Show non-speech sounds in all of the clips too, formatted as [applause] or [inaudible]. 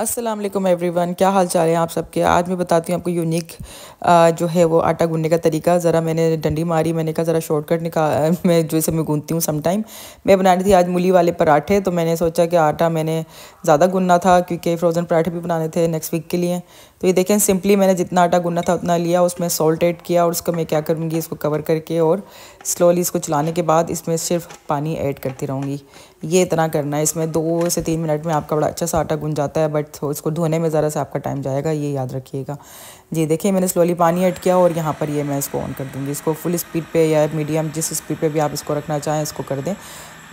अस्सलाम वालेकुम एवरीवन क्या हाल चाल है आप सबके आज मैं बताती हूँ आपको यूनिक जो है वो आटा गूंदने का तरीका ज़रा मैंने डंडी मारी मैंने कहा ज़रा शॉर्टकट निकाल [laughs] मैं जो इसे मैं गूंदती हूँ समटाइम मैं बना रही थी आज मूली वाले पराठे तो मैंने सोचा कि आटा मैंने ज़्यादा गूंदना था क्योंकि फ़्रोज़न पराठे भी बनाने थे नेक्स्ट वीक के लिए तो ये देखें सिंपली मैंने जितना आटा गूंदना था उतना लिया उसमें सॉल्ट एड किया और उसको मैं क्या करूँगी इसको कवर करके और स्लोली इसको चलाने के बाद इसमें सिर्फ पानी ऐड करती रहूँगी ये इतना करना है इसमें दो से तीन मिनट में आपका बड़ा अच्छा सा आटा गुन जाता है बट बट तो इसको धोने में ज़रा सा आपका टाइम जाएगा ये याद रखिएगा जी देखिए मैंने स्लोली पानी ऐड किया और यहाँ पर ये मैं इसको ऑन कर दूँगी इसको फुल स्पीड पे या मीडियम जिस स्पीड पे भी आप इसको रखना चाहें इसको कर दें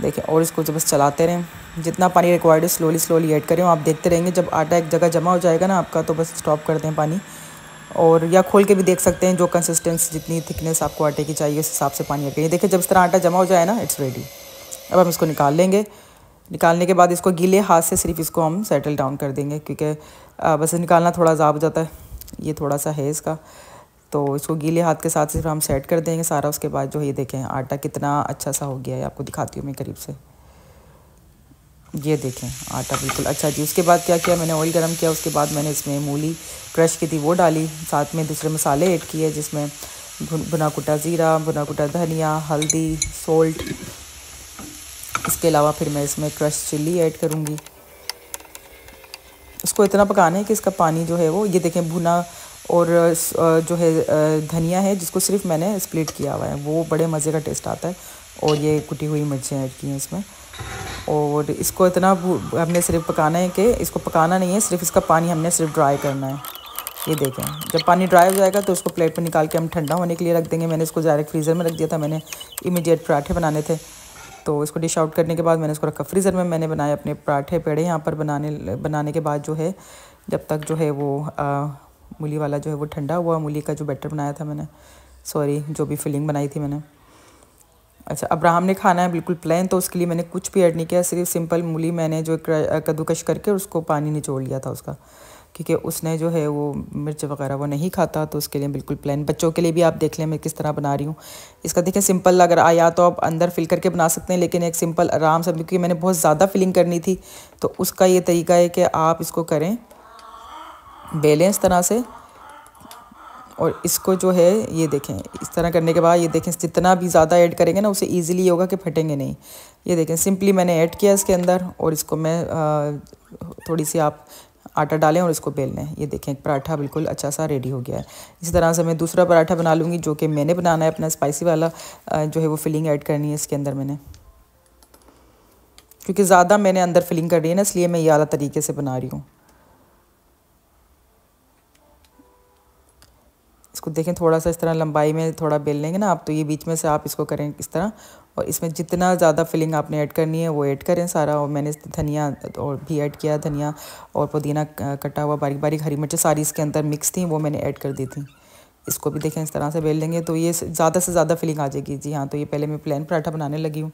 देखिए और इसको जब बस चलाते रहें जितना पानी रिक्वायर्ड है स्लोली स्लोली ऐड करें आप देखते रहेंगे जब आटा एक जगह जमा हो जाएगा ना आपका तो बस स्टॉप कर दें पानी और या खोल के भी देख सकते हैं जो कंसिस्टेंसी जितनी थिकनेस आपको आटे की चाहिए उस हिसाब से पानी ऐड करिए देखिए जब इस तरह आटा जमा हो जाए ना इट्स रेडी अब हम इसको निकाल लेंगे निकालने के बाद इसको गीले हाथ से सिर्फ इसको हम सेटल डाउन कर देंगे क्योंकि बस निकालना थोड़ा ज़ाब जाता है ये थोड़ा सा है इसका तो इसको गीले हाथ के साथ सिर्फ हम सेट कर देंगे सारा उसके बाद जो ये देखें आटा कितना अच्छा सा हो गया है आपको दिखाती हूँ मैं करीब से ये देखें आटा बिल्कुल अच्छा जी उसके बाद क्या किया मैंने ऑयल गर्म किया उसके बाद मैंने इसमें मूली क्रश की थी वो डाली साथ में दूसरे मसाले ऐड किए जिसमें भुना कुटा ज़ीरा भुना कुटा धनिया हल्दी सोल्ट इसके अलावा फिर मैं इसमें क्रश चिल्ली ऐड करूँगी उसको इतना पकाना है कि इसका पानी जो है वो ये देखें भुना और जो है धनिया है जिसको सिर्फ मैंने स्प्लिट किया हुआ है वो बड़े मज़े का टेस्ट आता है और ये कुटी हुई मिर्चें ऐड की हैं इसमें और इसको इतना हमने सिर्फ पकाना है कि इसको पकाना नहीं है सिर्फ इसका पानी हमने सिर्फ ड्राई करना है ये देखें जब पानी ड्राई हो जाएगा तो उसको प्लेट पर निकाल के हम ठंडा होने के लिए रख देंगे मैंने इसको डायरेक्ट फ्रीज़र में रख दिया था मैंने इमीडिएट पराठे बनाने थे तो इसको डिश आउट करने के बाद मैंने इसको रखा फ्रीज़र में मैंने बनाए अपने पराठे पेड़े यहाँ पर बनाने बनाने के बाद जो है जब तक जो है वो मूली वाला जो है वो ठंडा हुआ मूली का जो बैटर बनाया था मैंने सॉरी जो भी फिलिंग बनाई थी मैंने अच्छा अब्राहम ने खाना है बिल्कुल प्लेन तो उसके लिए मैंने कुछ भी ऐड नहीं किया सिर्फ सिंपल मूली मैंने जो कद्दूकश करके उसको पानी निचोड़ लिया था उसका क्योंकि उसने जो है वो मिर्च वगैरह वो नहीं खाता तो उसके लिए बिल्कुल प्लान बच्चों के लिए भी आप देख लें मैं किस तरह बना रही हूँ इसका देखें सिंपल अगर आया तो आप अंदर फिल करके बना सकते हैं लेकिन एक सिंपल आराम से क्योंकि मैंने बहुत ज़्यादा फिलिंग करनी थी तो उसका ये तरीका है कि आप इसको करें बेलें इस तरह से और इसको जो है ये देखें इस तरह करने के बाद ये देखें जितना भी ज़्यादा ऐड करेंगे ना उसे ईजिली होगा कि फटेंगे नहीं ये देखें सिंपली मैंने ऐड किया इसके अंदर और इसको मैं आ, थोड़ी सी आप आटा डालें और इसको बेल लें ये देखें पराठा बिल्कुल अच्छा सा रेडी हो गया है इसी तरह से मैं दूसरा पराठा बना लूँगी जो कि मैंने बनाना है अपना स्पाइसी वाला जो है वो फिलिंग ऐड करनी है इसके अंदर मैंने क्योंकि ज़्यादा मैंने अंदर फिलिंग कर रही है ना इसलिए मैं ये अला तरीके से बना रही हूँ इसको देखें थोड़ा सा इस तरह लंबाई में थोड़ा बेल लेंगे ना आप तो ये बीच में से आप इसको करें इस तरह और इसमें जितना ज़्यादा फिलिंग आपने ऐड करनी है वो ऐड करें सारा और मैंने धनिया और भी ऐड किया धनिया और पुदीना कटा हुआ बारीक बारीक हरी मिर्चें सारी इसके अंदर मिक्स थी वो मैंने ऐड कर दी थी इसको भी देखें इस तरह से बेल लेंगे तो ये ज़्यादा से ज़्यादा फिलिंग आ जाएगी जी हाँ तो ये पहले मैं प्लेन पराठा बनाने लगी हूँ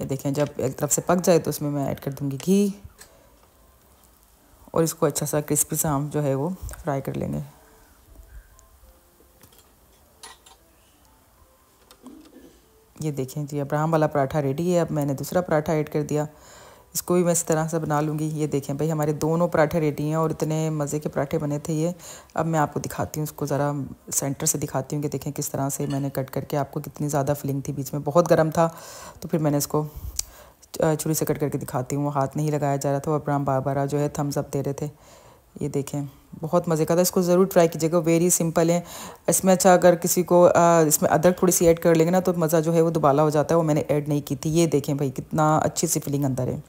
ये देखें जब एक तरफ से पक जाए तो उसमें मैं ऐड कर दूँगी घी और इसको अच्छा सा क्रिस्पी सा हम जो है वो फ्राई कर लेंगे ये देखें जी अब्राहम वाला पराठा रेडी है अब मैंने दूसरा पराठा ऐड कर दिया इसको भी मैं इस तरह से बना लूँगी ये देखें भाई हमारे दोनों पराठे रेडी हैं और इतने मज़े के पराठे बने थे ये अब मैं आपको दिखाती हूँ इसको ज़रा सेंटर से दिखाती हूँ कि देखें किस तरह से मैंने कट करके आपको कितनी ज़्यादा फिलिंग थी बीच में बहुत गर्म था तो फिर मैंने इसको छुरी से कट करके दिखाती हूँ वो हाथ नहीं लगाया जा रहा था और अब्राम बारा जो है थम्स अप दे रहे थे ये देखें बहुत मज़े का था इसको ज़रूर ट्राई कीजिएगा वेरी सिंपल है इसमें अच्छा अगर किसी को आ, इसमें अदरक थोड़ी सी ऐड कर लेंगे ना तो मज़ा जो है वो दुबाला हो जाता है वो मैंने ऐड नहीं की थी ये देखें भाई कितना अच्छी सी फीलिंग अंदर है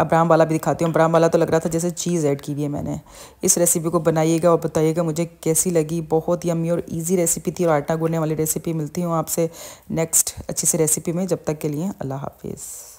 अब ब्राम वाला भी दिखाती हूँ ब्राम वाला तो लग रहा था जैसे चीज़ ऐड की हुई है मैंने इस रेसिपी को बनाइएगा और बताइएगा मुझे कैसी लगी बहुत यमी और इजी रेसिपी थी और आटा गोलने वाली रेसिपी मिलती हूँ आपसे नेक्स्ट अच्छी सी रेसिपी में जब तक के लिए अल्लाह हाफिज़